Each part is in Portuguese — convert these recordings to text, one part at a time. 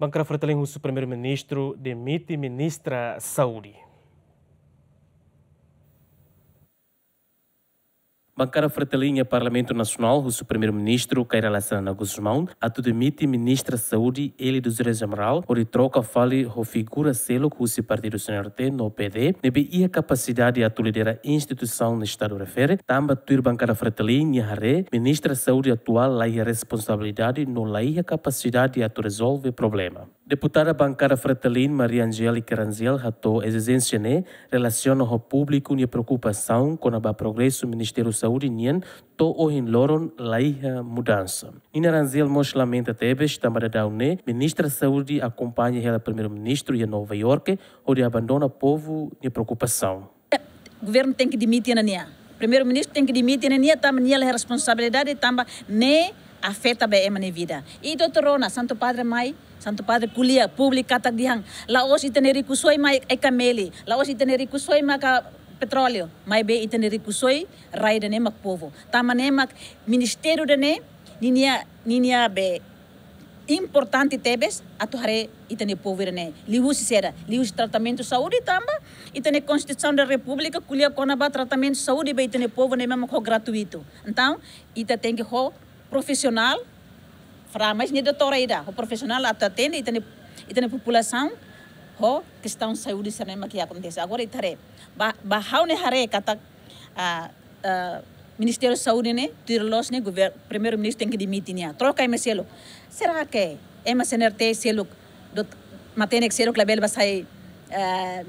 Bancara Fratelém, o primeiro-ministro, demite ministra Saúde. Bancada Fratelinha é Parlamento Nacional, o primeiro-ministro Kaira Lassana Guzmão, demite ministra da Saúde, ele do Zure General, por troca fale o figura selo que o Partido T no PD, nebe a capacidade atu a instituição no Estado refere, tamba tuir Bancada Fratelinha Hare, ministra da Saúde atual lá a responsabilidade no lá a capacidade tu resolve problema. Deputada bancada Fratelin Maria Angélica Ranziel ratou exigência né, relaciona o público e preocupação com o progresso do Ministério da nien to in loron laiha mudança. Nina Ranzel Moslamenta Tebes, Tamara Daune, ministra Saúde acompanha ela primeiro-ministro e a Nova York, onde abandona povo e preocupação. governo tem que demitir a NIA. Primeiro-ministro tem que demitir a NIA, também a responsabilidade, Tamba nem afeta bem a minha vida. E doutor Rona, Santo Padre Mai, Santo Padre Kulia, público, catadihang, tá, laos e teneri soi mai e cameli, laos e teneri soi mai petróleo mai be itene ripusoi rai dene mak povo tamane mak ministério ne. ninia ninia be importante tebes a atu hare itene povo dene liusi sera liusi tratamento saúde tamba itene constituição da república kulia kona ba tratamento saúde be itene povo ne mesmo ho gratuito então ita tem que ho profissional fra mas ni doutora ida o profissional atu atende itene itene população ho sana ma kia kum tesa Agora tare ba haune hare kata a Saudi ne, Saúde ne tirlos né, governo, primeiro ministro ya. tem que demitir né. Troca em selo. Será que é uma selo dot matene selo klabel label basai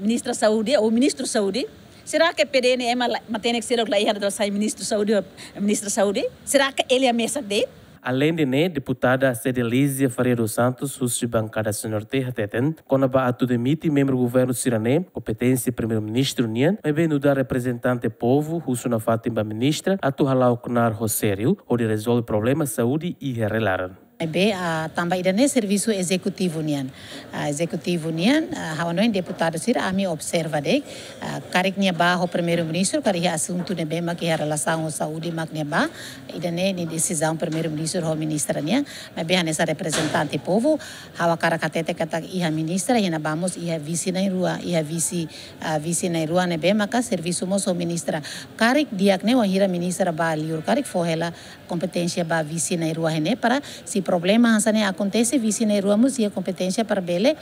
ministra Saudi o ministro Saudi. Será que PDN é uma matene que selo que lá ia do sai ministro Saúde, ministra Saúde? Será que ele é mesa dele? Além de né, deputada Cedelísia Faria dos Santos, sus de bancada senhor Terreteten, quando a Atudemite, de miti, membro do governo Sirané, competência primeiro-ministro Nian, mas bem da representante povo, russo na Fátima ministra, atu halau kunar Rosério, onde resolve problemas saúde e relaram. Eh, bem a ah, também irá serviço executivo nian a ah, executivo nian ah, hawa noin deputado sir ami observa de karik nia ba ho primeiro ministro kari assunto ne bem que a relação ao saúde mak nia ba irá ne ni decisão primeiro ministro ho ministra nian mas bem nessa representante povo hawa karakatete kata iha ministra hina vamos iha visi na rua iha vice vice na rua ne bem maka serviço mos so ministra karik diak ne wa hira ministra ba liur karik fohela competência ba visi na rua hene para se problema hansa acontece vice ne rua a competência para ele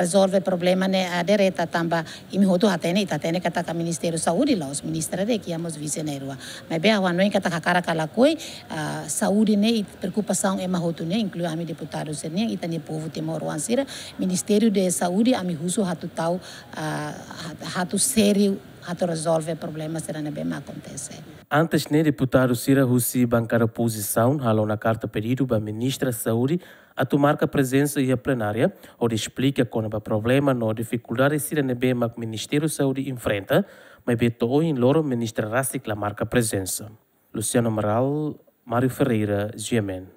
resolve problema né a dereta tamba imi até hatene que kata o ministério saúde lá os ministra de que amos vice ne rua mas bem a noite kata kakara a koi saúde né preocupação é mahotu ne inclui ami deputado se ne itane povo temor ansira ministério de saúde ami husu hatu tau hatu sério ato resolve problema se não é bem acontecer. Antes, né, deputado Cira Russi bancar a posição, halou na carta pedido para a ministra da Saúde a tomar a presença e a plenária, onde explica como o problema não dificuldade que não é bem o Ministério da Saúde enfrenta, mas betou em louro ministra Rassi clamar a presença. Luciano Maral, Mário Ferreira, GMN.